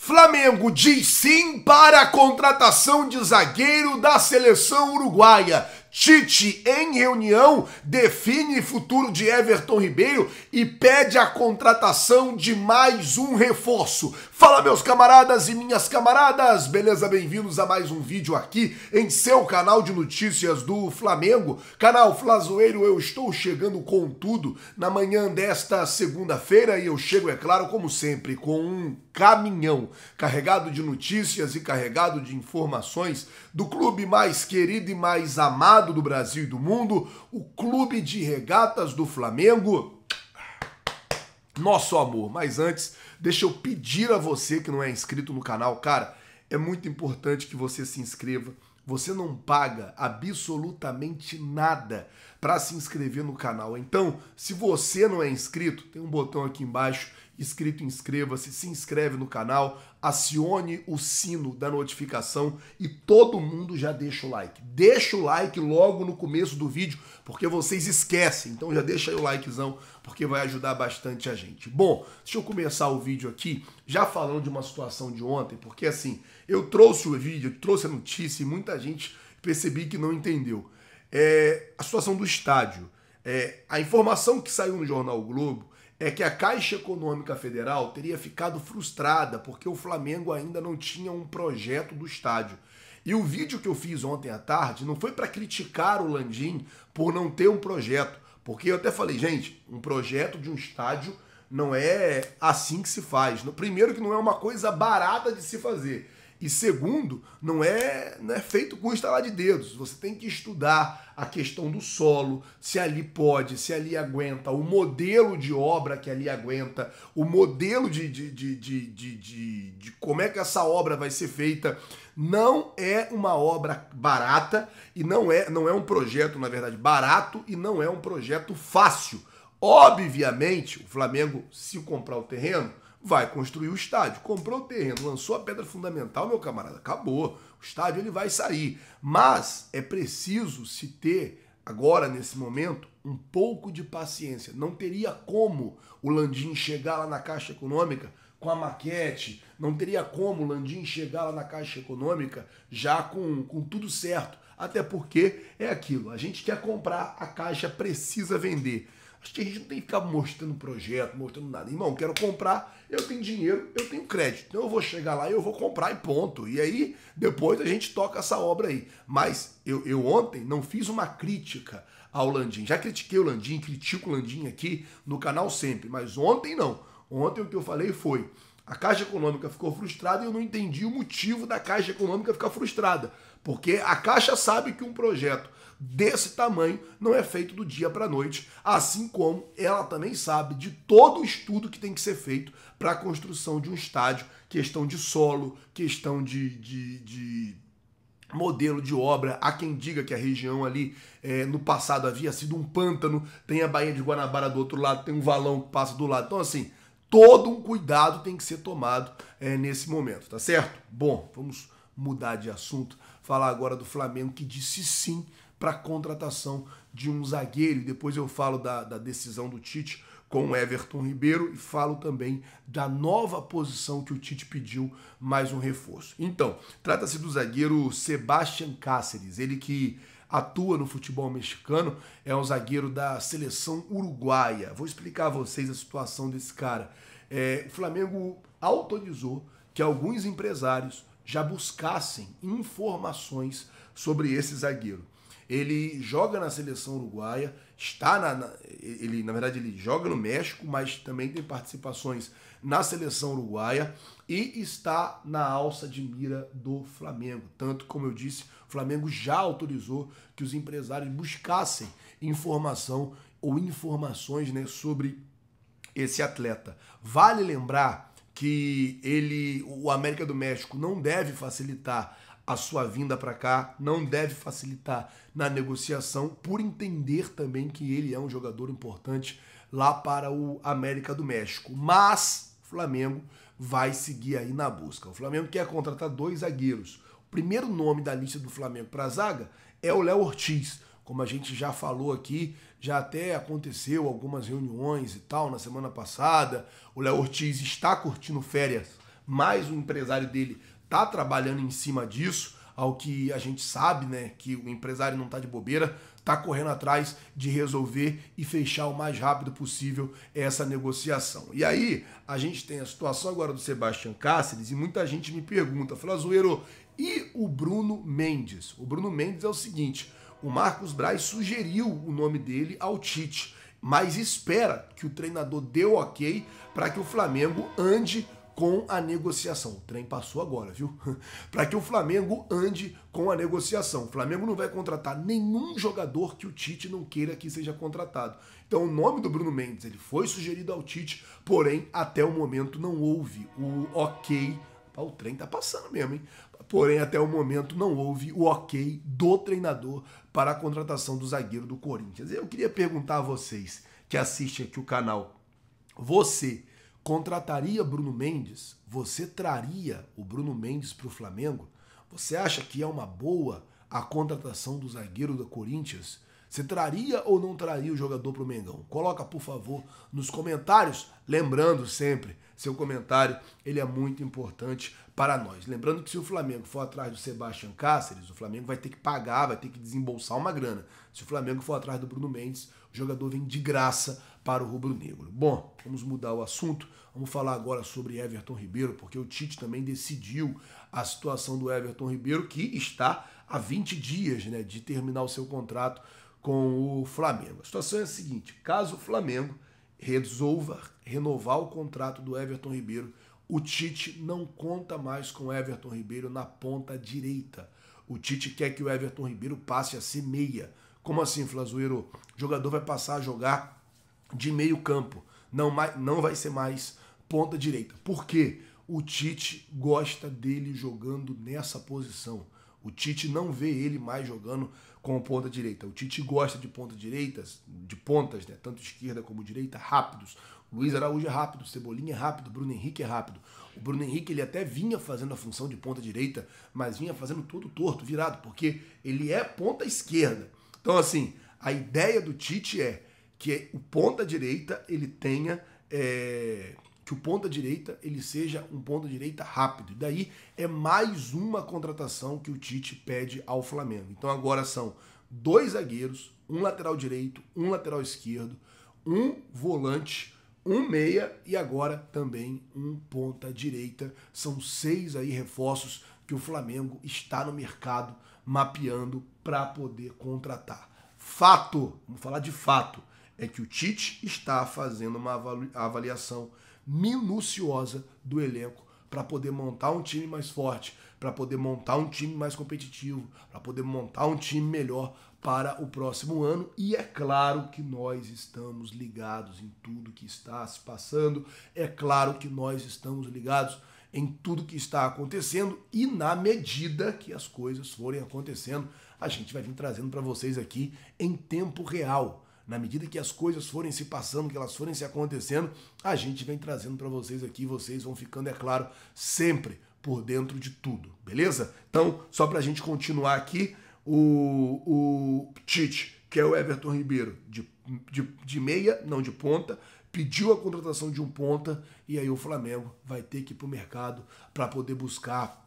Flamengo diz sim para a contratação de zagueiro da seleção uruguaia. Tite, em reunião, define futuro de Everton Ribeiro e pede a contratação de mais um reforço. Fala meus camaradas e minhas camaradas, beleza? Bem-vindos a mais um vídeo aqui em seu canal de notícias do Flamengo, canal Flazoeiro. Eu estou chegando com tudo na manhã desta segunda-feira e eu chego, é claro, como sempre, com um caminhão carregado de notícias e carregado de informações do clube mais querido e mais amado do Brasil e do mundo, o Clube de Regatas do Flamengo nosso amor. Mas antes, deixa eu pedir a você que não é inscrito no canal, cara, é muito importante que você se inscreva. Você não paga absolutamente nada para se inscrever no canal. Então, se você não é inscrito, tem um botão aqui embaixo escrito inscreva-se, se inscreve no canal, acione o sino da notificação e todo mundo já deixa o like. Deixa o like logo no começo do vídeo, porque vocês esquecem. Então já deixa aí o likezão, porque vai ajudar bastante a gente. Bom, deixa eu começar o vídeo aqui já falando de uma situação de ontem, porque assim, eu trouxe o vídeo, trouxe a notícia e muita gente percebi que não entendeu é, a situação do estádio. É, a informação que saiu no jornal o Globo é que a Caixa Econômica Federal teria ficado frustrada porque o Flamengo ainda não tinha um projeto do estádio. E o vídeo que eu fiz ontem à tarde não foi para criticar o Landim por não ter um projeto, porque eu até falei, gente, um projeto de um estádio não é assim que se faz. Primeiro que não é uma coisa barata de se fazer. E segundo, não é, não é feito com estalar de dedos. Você tem que estudar a questão do solo, se ali pode, se ali aguenta, o modelo de obra que ali aguenta, o modelo de, de, de, de, de, de, de como é que essa obra vai ser feita. Não é uma obra barata e não é, não é um projeto, na verdade, barato e não é um projeto fácil Obviamente, o Flamengo, se comprar o terreno, vai construir o estádio. Comprou o terreno, lançou a pedra fundamental, meu camarada, acabou. O estádio ele vai sair. Mas é preciso se ter, agora nesse momento, um pouco de paciência. Não teria como o Landim chegar lá na Caixa Econômica com a maquete, não teria como o Landim chegar lá na Caixa Econômica já com, com tudo certo. Até porque é aquilo, a gente quer comprar, a Caixa precisa vender. Acho que a gente não tem que ficar mostrando projeto, mostrando nada. Irmão, quero comprar, eu tenho dinheiro, eu tenho crédito. Então eu vou chegar lá, e eu vou comprar e ponto. E aí, depois a gente toca essa obra aí. Mas eu, eu ontem não fiz uma crítica ao Landim. Já critiquei o Landim, critico o Landim aqui no canal sempre. Mas ontem não. Ontem o que eu falei foi. A Caixa Econômica ficou frustrada e eu não entendi o motivo da Caixa Econômica ficar frustrada. Porque a Caixa sabe que um projeto desse tamanho não é feito do dia para a noite, assim como ela também sabe de todo o estudo que tem que ser feito para a construção de um estádio, questão de solo, questão de, de, de modelo de obra. Há quem diga que a região ali é, no passado havia sido um pântano, tem a Baía de Guanabara do outro lado, tem um valão que passa do lado. Então, assim, todo um cuidado tem que ser tomado é, nesse momento, tá certo? Bom, vamos mudar de assunto, falar agora do Flamengo que disse sim para a contratação de um zagueiro. Depois eu falo da, da decisão do Tite com o Everton Ribeiro e falo também da nova posição que o Tite pediu mais um reforço. Então, trata-se do zagueiro Sebastian Cáceres, ele que atua no futebol mexicano, é um zagueiro da seleção uruguaia. Vou explicar a vocês a situação desse cara. É, o Flamengo autorizou que alguns empresários já buscassem informações sobre esse zagueiro. Ele joga na seleção uruguaia, está na, na, ele na verdade ele joga no México, mas também tem participações na seleção uruguaia e está na alça de mira do Flamengo. Tanto como eu disse, o Flamengo já autorizou que os empresários buscassem informação ou informações né, sobre esse atleta. Vale lembrar que ele, o América do México não deve facilitar a sua vinda para cá não deve facilitar na negociação, por entender também que ele é um jogador importante lá para o América do México. Mas Flamengo vai seguir aí na busca. O Flamengo quer contratar dois zagueiros. O primeiro nome da lista do Flamengo para a zaga é o Léo Ortiz. Como a gente já falou aqui, já até aconteceu algumas reuniões e tal na semana passada. O Léo Ortiz está curtindo férias, mas o empresário dele está trabalhando em cima disso, ao que a gente sabe, né, que o empresário não está de bobeira, está correndo atrás de resolver e fechar o mais rápido possível essa negociação. E aí a gente tem a situação agora do Sebastião Cáceres e muita gente me pergunta, fala Zueiro, e o Bruno Mendes? O Bruno Mendes é o seguinte, o Marcos Braz sugeriu o nome dele ao Tite, mas espera que o treinador dê o ok para que o Flamengo ande com a negociação. O trem passou agora, viu? para que o Flamengo ande com a negociação. O Flamengo não vai contratar nenhum jogador que o Tite não queira que seja contratado. Então o nome do Bruno Mendes ele foi sugerido ao Tite, porém até o momento não houve o ok. O trem tá passando mesmo, hein? Porém, até o momento não houve o ok do treinador para a contratação do zagueiro do Corinthians. Eu queria perguntar a vocês que assistem aqui o canal: você Contrataria Bruno Mendes? Você traria o Bruno Mendes para o Flamengo? Você acha que é uma boa a contratação do zagueiro da Corinthians? Você traria ou não traria o jogador para o Mengão? Coloca, por favor, nos comentários. Lembrando sempre, seu comentário, ele é muito importante para nós. Lembrando que se o Flamengo for atrás do Sebastião Cáceres, o Flamengo vai ter que pagar, vai ter que desembolsar uma grana. Se o Flamengo for atrás do Bruno Mendes, o jogador vem de graça para o rubro-negro. Bom, vamos mudar o assunto. Vamos falar agora sobre Everton Ribeiro, porque o Tite também decidiu a situação do Everton Ribeiro, que está há 20 dias né, de terminar o seu contrato com o Flamengo. A situação é a seguinte: caso o Flamengo resolva renovar o contrato do Everton Ribeiro. O Tite não conta mais com o Everton Ribeiro na ponta direita. O Tite quer que o Everton Ribeiro passe a ser meia. Como assim, Flazueiro? O jogador vai passar a jogar de meio campo. Não, não vai ser mais ponta direita. Por quê? O Tite gosta dele jogando nessa posição. O Tite não vê ele mais jogando o ponta direita. O Tite gosta de ponta direitas, de pontas, né? Tanto esquerda como direita, rápidos. Luiz Araújo é rápido, Cebolinha é rápido, Bruno Henrique é rápido. O Bruno Henrique ele até vinha fazendo a função de ponta direita, mas vinha fazendo todo torto, virado, porque ele é ponta esquerda. Então assim, a ideia do Tite é que o ponta direita ele tenha é, que o ponta direita ele seja um ponta direita rápido. E daí é mais uma contratação que o Tite pede ao Flamengo. Então agora são dois zagueiros, um lateral direito, um lateral esquerdo, um volante, um meia e agora também um ponta direita. São seis aí reforços que o Flamengo está no mercado mapeando para poder contratar. Fato, vamos falar de fato, é que o Tite está fazendo uma avaliação minuciosa do elenco para poder montar um time mais forte, para poder montar um time mais competitivo, para poder montar um time melhor para o próximo ano. E é claro que nós estamos ligados em tudo que está se passando, é claro que nós estamos ligados em tudo que está acontecendo e na medida que as coisas forem acontecendo, a gente vai vir trazendo para vocês aqui em tempo real na medida que as coisas forem se passando, que elas forem se acontecendo, a gente vem trazendo para vocês aqui, vocês vão ficando, é claro, sempre por dentro de tudo, beleza? Então, só para a gente continuar aqui, o, o Tite, que é o Everton Ribeiro, de, de, de meia, não de ponta, pediu a contratação de um ponta e aí o Flamengo vai ter que ir para o mercado para poder buscar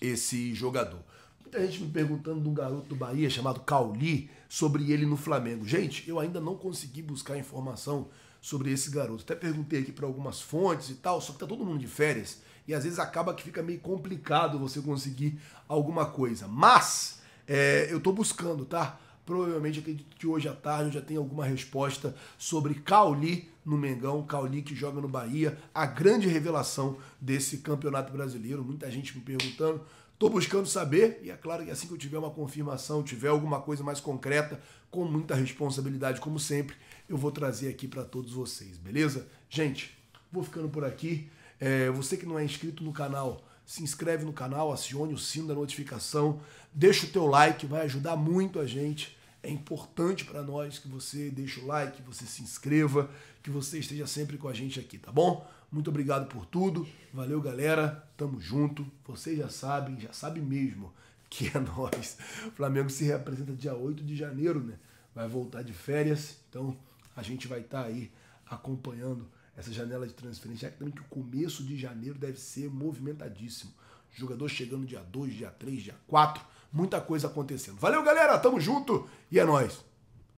esse jogador. Muita gente me perguntando de um garoto do Bahia chamado Cauli sobre ele no Flamengo. Gente, eu ainda não consegui buscar informação sobre esse garoto. Até perguntei aqui para algumas fontes e tal, só que tá todo mundo de férias e às vezes acaba que fica meio complicado você conseguir alguma coisa. Mas é, eu tô buscando, tá? Provavelmente acredito que hoje à tarde eu já tenho alguma resposta sobre Cauli no Mengão, Cauli que joga no Bahia, a grande revelação desse campeonato brasileiro. Muita gente me perguntando Estou buscando saber, e é claro que assim que eu tiver uma confirmação, tiver alguma coisa mais concreta, com muita responsabilidade, como sempre, eu vou trazer aqui para todos vocês, beleza? Gente, vou ficando por aqui. É, você que não é inscrito no canal, se inscreve no canal, acione o sino da notificação, deixa o teu like, vai ajudar muito a gente. É importante para nós que você deixe o like, que você se inscreva, que você esteja sempre com a gente aqui, tá bom? Muito obrigado por tudo. Valeu, galera. Tamo junto. Vocês já sabem, já sabem mesmo que é nós. O Flamengo se representa dia 8 de janeiro, né? Vai voltar de férias. Então, a gente vai estar tá aí acompanhando essa janela de transferência, já que também que o começo de janeiro deve ser movimentadíssimo. Jogador chegando dia 2, dia 3, dia 4, muita coisa acontecendo. Valeu, galera, tamo junto e é nós.